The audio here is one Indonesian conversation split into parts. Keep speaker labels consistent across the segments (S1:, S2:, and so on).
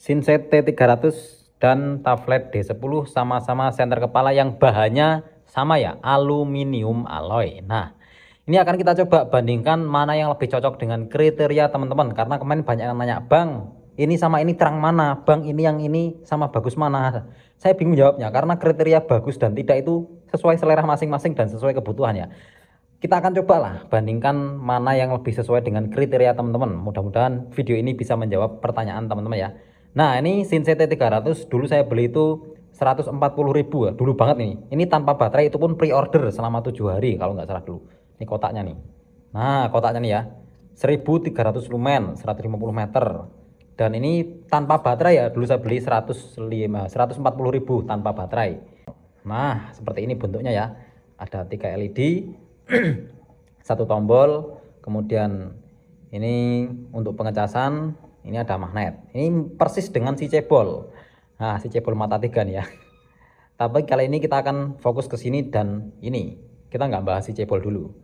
S1: Sinset T300 dan tablet D10 sama-sama senter kepala yang bahannya sama ya, aluminium alloy. Nah, ini akan kita coba bandingkan mana yang lebih cocok dengan kriteria teman-teman karena kemarin banyak yang nanya, "Bang, ini sama ini terang mana? Bang, ini yang ini sama bagus mana?" Saya bingung jawabnya karena kriteria bagus dan tidak itu sesuai selera masing-masing dan sesuai kebutuhannya. Kita akan cobalah bandingkan mana yang lebih sesuai dengan kriteria teman-teman. Mudah-mudahan video ini bisa menjawab pertanyaan teman-teman ya. Nah, ini t 300 dulu saya beli itu 140 ribu ya. dulu banget nih. Ini tanpa baterai itu pun pre-order selama 7 hari kalau nggak salah dulu. Ini kotaknya nih. Nah, kotaknya nih ya. 1300 lumen, 150 meter. Dan ini tanpa baterai ya. Dulu saya beli 105 140 ribu tanpa baterai. Nah, seperti ini bentuknya ya. Ada tiga e LED, satu tombol, kemudian ini untuk pengecasan, ini ada magnet. Ini persis dengan si cebol. Nah, si cebol mata tiga nih ya. Tapi kali ini kita akan fokus ke sini dan ini. Kita nggak bahas si cebol dulu.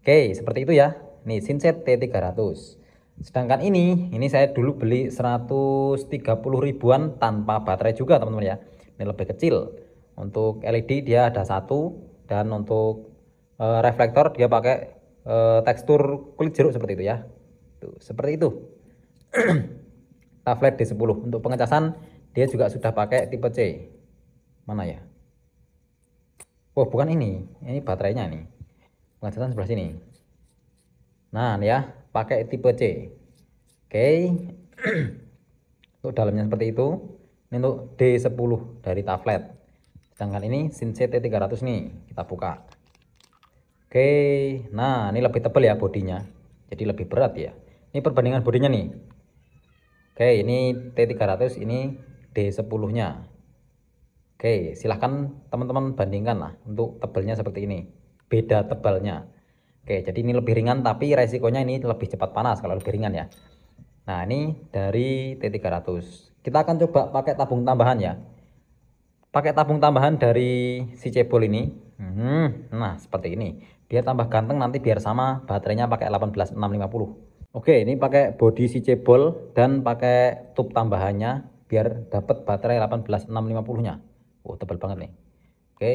S1: Oke, seperti itu ya. Nih, sinset T300. Sedangkan ini, ini saya dulu beli 130 ribuan tanpa baterai juga teman-teman ya. Ini lebih kecil. Untuk LED dia ada satu dan untuk e, reflektor dia pakai e, tekstur kulit jeruk seperti itu ya. Tuh, seperti itu. tablet D10 untuk pengecasan dia juga sudah pakai tipe C mana ya Oh bukan ini ini baterainya nih pengecasan sebelah sini nah ya pakai tipe C oke untuk dalamnya seperti itu ini untuk D10 dari tablet sedangkan ini SIN CT300 nih kita buka oke nah ini lebih tebal ya bodinya jadi lebih berat ya ini perbandingan bodinya nih Oke, ini T300 ini D10-nya. Oke, silahkan teman-teman bandingkan lah untuk tebalnya seperti ini. Beda tebalnya. Oke, jadi ini lebih ringan tapi resikonya ini lebih cepat panas kalau lebih ringan ya. Nah, ini dari T300. Kita akan coba pakai tabung tambahan ya. Pakai tabung tambahan dari si cebol ini. Hmm, nah, seperti ini. Biar tambah ganteng nanti biar sama baterainya pakai 18650. Oke, ini pakai body si cebol dan pakai tube tambahannya biar dapat baterai 18650-nya. Oh, tebal banget nih. Oke.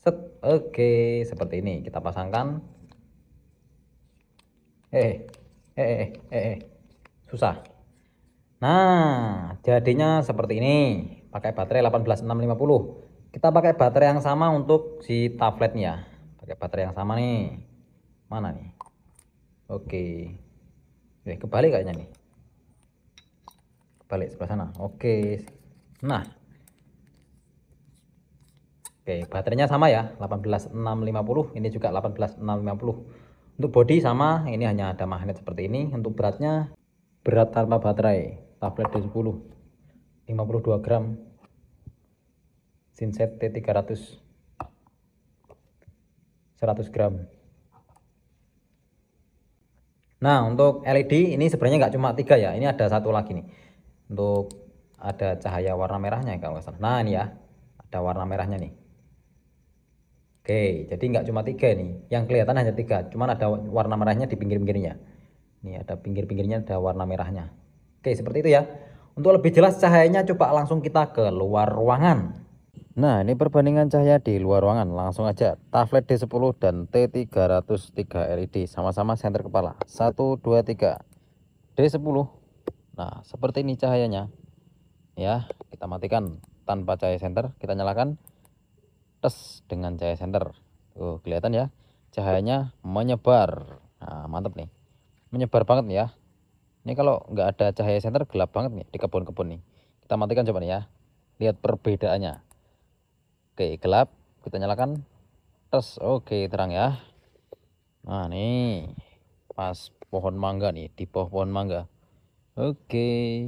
S1: Set. Oke, seperti ini kita pasangkan. Eh, eh, eh, eh, eh. eh. Susah. Nah, jadinya seperti ini. Pakai baterai 18650. Kita pakai baterai yang sama untuk si tabletnya. Pakai baterai yang sama nih. Mana nih? Oke. Oke, eh, kebalik kayaknya nih. Kebalik sebelah sana. Oke. Nah. Oke, baterainya sama ya, 18650, ini juga 18650. Untuk body sama, ini hanya ada magnet seperti ini. Untuk beratnya berat tanpa baterai, tablet D10. 52 gram. Sinset T300. 100 gram. Nah, untuk LED ini sebenarnya nggak cuma tiga ya. Ini ada satu lagi nih. Untuk ada cahaya warna merahnya kalau salah. Nah, ini ya. Ada warna merahnya nih. Oke, jadi nggak cuma tiga nih. Yang kelihatan hanya tiga. Cuman ada warna merahnya di pinggir-pinggirnya. Ini ada pinggir-pinggirnya ada warna merahnya. Oke, seperti itu ya. Untuk lebih jelas cahayanya coba langsung kita ke luar ruangan. Nah ini perbandingan cahaya di luar ruangan langsung aja Taflet D10 dan T303 LED sama-sama senter kepala 1, 2, 3 D10 Nah seperti ini cahayanya Ya kita matikan tanpa cahaya senter kita nyalakan Tes dengan cahaya senter Tuh kelihatan ya cahayanya menyebar Nah mantap nih menyebar banget nih ya Ini kalau nggak ada cahaya senter gelap banget nih di kebun-kebun nih Kita matikan coba nih ya Lihat perbedaannya Oke, gelap. Kita nyalakan. Terus, oke, terang ya. Nah, nih. Pas pohon mangga nih, di bawah pohon mangga. Oke.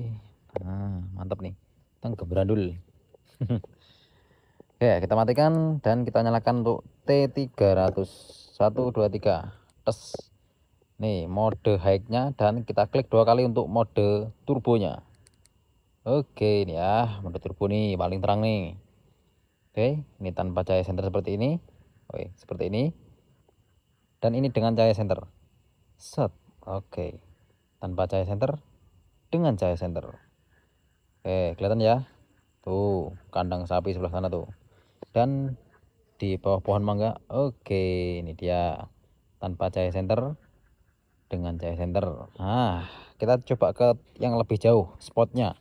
S1: Nah, mantap nih. Tang gebrandul. oke, kita matikan dan kita nyalakan untuk T300. 1, 2, 3. Tes. Nih, mode high-nya dan kita klik dua kali untuk mode turbonya. Oke, ini ya, mode turbo nih, paling terang nih. Oke, ini tanpa cahaya senter seperti ini. Oke, seperti ini. Dan ini dengan cahaya senter. Set. Oke. Tanpa cahaya senter, dengan cahaya senter. Oke, kelihatan ya? Tuh, kandang sapi sebelah sana tuh. Dan di bawah pohon mangga. Oke, ini dia. Tanpa cahaya senter, dengan cahaya senter. Ah, kita coba ke yang lebih jauh spotnya.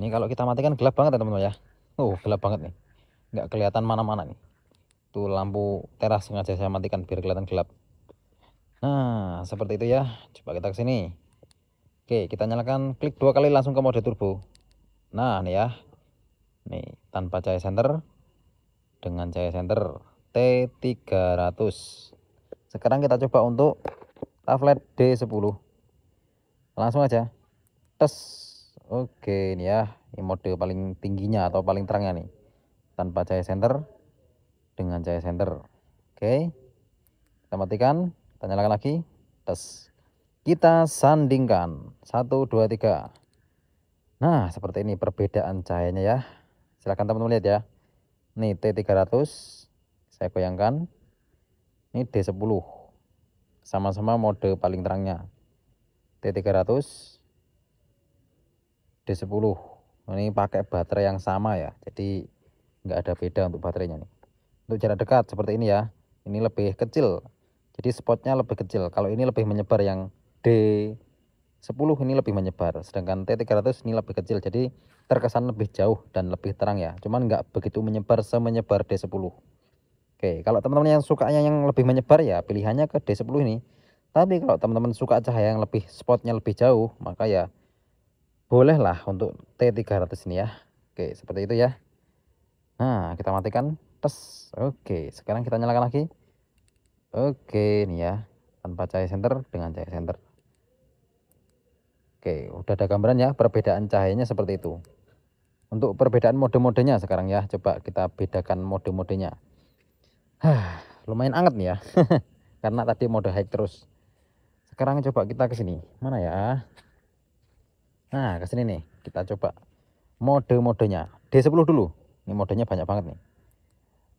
S1: Ini kalau kita matikan gelap banget ya teman-teman ya. Oh, gelap banget nih nggak kelihatan mana-mana nih tuh lampu teras sengaja saya matikan biar kelihatan gelap nah seperti itu ya coba kita kesini. oke kita nyalakan klik dua kali langsung ke mode turbo nah nih ya nih tanpa cahaya center dengan cahaya center T300 sekarang kita coba untuk tablet D10 langsung aja tes oke ini ya ini mode paling tingginya atau paling terangnya nih tanpa cahaya center dengan cahaya center oke okay. kita matikan kita nyalakan lagi tes kita sandingkan 1 2 3 nah seperti ini perbedaan cahayanya ya silahkan teman-teman lihat ya ini T300 saya goyangkan ini D10 sama-sama mode paling terangnya T300 D10 ini pakai baterai yang sama ya jadi nggak ada beda untuk baterainya nih untuk jarak dekat seperti ini ya ini lebih kecil jadi spotnya lebih kecil kalau ini lebih menyebar yang D10 ini lebih menyebar sedangkan T300 ini lebih kecil jadi terkesan lebih jauh dan lebih terang ya cuman nggak begitu menyebar semenyebar D10 oke kalau teman-teman yang sukanya yang lebih menyebar ya pilihannya ke D10 ini tapi kalau teman-teman suka cahaya yang lebih spotnya lebih jauh maka ya bolehlah untuk T300 ini ya oke seperti itu ya Nah, kita matikan. Tes. Oke, sekarang kita nyalakan lagi. Oke, ini ya. Tanpa cahaya senter dengan cahaya senter. Oke, udah ada gambaran ya perbedaan cahayanya seperti itu. Untuk perbedaan mode-modenya sekarang ya, coba kita bedakan mode-modenya. lumayan anget nih ya. Karena tadi mode high terus. Sekarang coba kita ke sini. Mana ya? Nah, ke sini nih. Kita coba mode-modenya. D10 dulu ini modenya banyak banget nih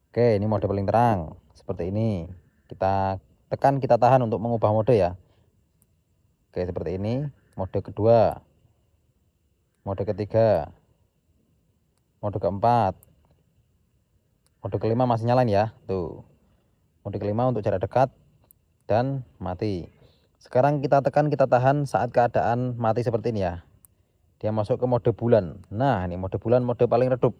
S1: oke ini mode paling terang seperti ini kita tekan kita tahan untuk mengubah mode ya oke seperti ini mode kedua mode ketiga mode keempat mode kelima masih nyalain ya tuh mode kelima untuk jarak dekat dan mati sekarang kita tekan kita tahan saat keadaan mati seperti ini ya dia masuk ke mode bulan nah ini mode bulan mode paling redup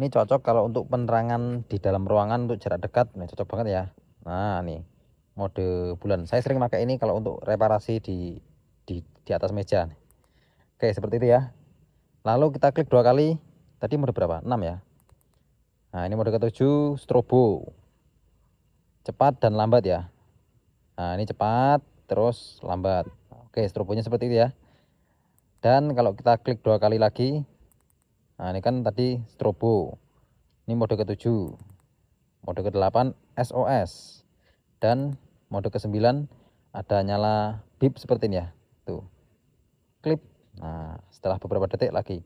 S1: ini cocok kalau untuk penerangan di dalam ruangan untuk jarak dekat ini cocok banget ya nah ini mode bulan saya sering pakai ini kalau untuk reparasi di di, di atas meja oke seperti itu ya lalu kita klik dua kali tadi mode berapa 6 ya nah ini mode ketujuh strobo cepat dan lambat ya nah ini cepat terus lambat oke strobonya seperti itu ya dan kalau kita klik dua kali lagi Nah, ini kan tadi strobo. Ini mode ke-7. Mode ke-8 SOS. Dan mode ke-9 ada nyala bip seperti ini ya. Tuh. Klip. Nah, setelah beberapa detik lagi.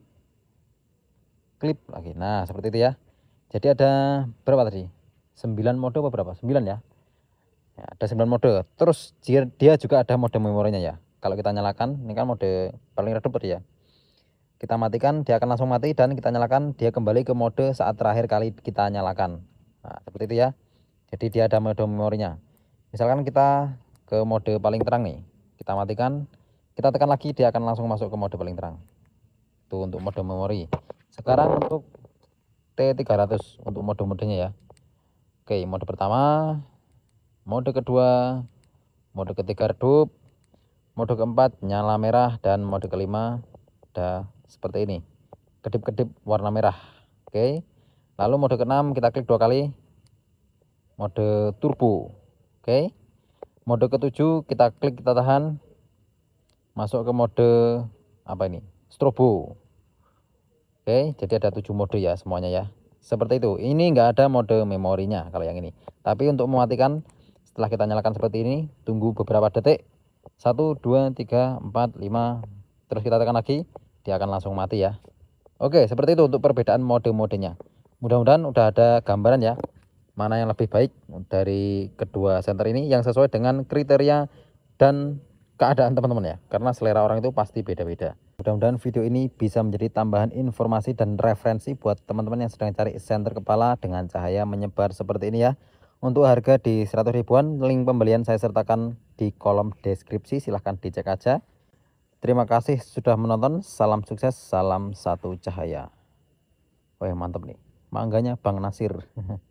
S1: Klip lagi. Nah, seperti itu ya. Jadi ada berapa tadi? 9 mode apa berapa? 9 ya. ya ada 9 mode. Terus dia juga ada mode memorinya ya. Kalau kita nyalakan, ini kan mode paling redup tadi ya kita matikan dia akan langsung mati dan kita nyalakan dia kembali ke mode saat terakhir kali kita nyalakan nah, seperti itu ya jadi dia ada mode memorinya misalkan kita ke mode paling terang nih kita matikan kita tekan lagi dia akan langsung masuk ke mode paling terang itu untuk mode memori sekarang untuk T300 untuk mode-modenya ya Oke mode pertama mode kedua mode ketiga redup mode keempat nyala merah dan mode kelima ada seperti ini kedip-kedip warna merah oke lalu mode keenam kita klik dua kali mode turbo oke mode ketujuh kita klik kita tahan masuk ke mode apa ini strobo oke jadi ada tujuh mode ya semuanya ya seperti itu ini enggak ada mode memorinya kalau yang ini tapi untuk mematikan setelah kita nyalakan seperti ini tunggu beberapa detik satu dua tiga empat lima terus kita tekan lagi dia akan langsung mati ya oke seperti itu untuk perbedaan mode-modenya mudah-mudahan udah ada gambaran ya mana yang lebih baik dari kedua senter ini yang sesuai dengan kriteria dan keadaan teman-teman ya karena selera orang itu pasti beda-beda mudah-mudahan video ini bisa menjadi tambahan informasi dan referensi buat teman-teman yang sedang cari senter kepala dengan cahaya menyebar seperti ini ya untuk harga di 100 ribuan link pembelian saya sertakan di kolom deskripsi silahkan dicek aja Terima kasih sudah menonton. Salam sukses, salam satu cahaya. Wah, mantap nih. Mangganya Bang Nasir.